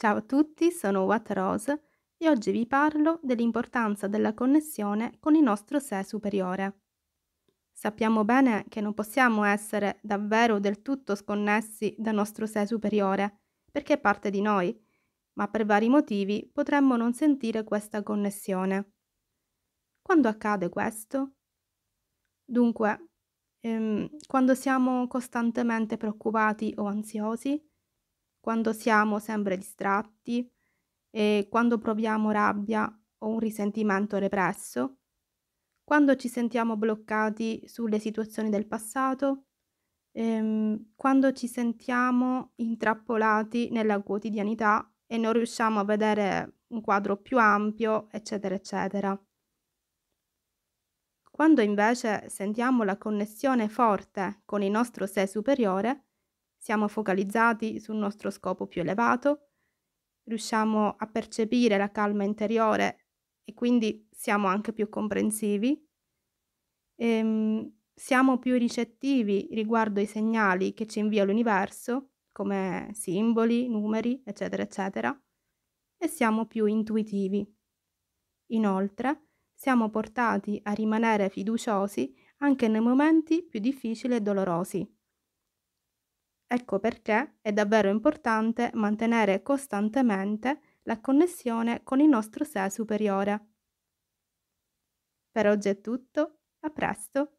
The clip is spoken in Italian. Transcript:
Ciao a tutti, sono What Rose e oggi vi parlo dell'importanza della connessione con il nostro sé superiore. Sappiamo bene che non possiamo essere davvero del tutto sconnessi dal nostro sé superiore, perché è parte di noi, ma per vari motivi potremmo non sentire questa connessione. Quando accade questo? Dunque, ehm, quando siamo costantemente preoccupati o ansiosi, quando siamo sempre distratti e quando proviamo rabbia o un risentimento represso, quando ci sentiamo bloccati sulle situazioni del passato, ehm, quando ci sentiamo intrappolati nella quotidianità e non riusciamo a vedere un quadro più ampio, eccetera, eccetera. Quando invece sentiamo la connessione forte con il nostro sé superiore, siamo focalizzati sul nostro scopo più elevato, riusciamo a percepire la calma interiore e quindi siamo anche più comprensivi, ehm, siamo più ricettivi riguardo ai segnali che ci invia l'universo, come simboli, numeri, eccetera, eccetera, e siamo più intuitivi. Inoltre, siamo portati a rimanere fiduciosi anche nei momenti più difficili e dolorosi, Ecco perché è davvero importante mantenere costantemente la connessione con il nostro sé superiore. Per oggi è tutto, a presto!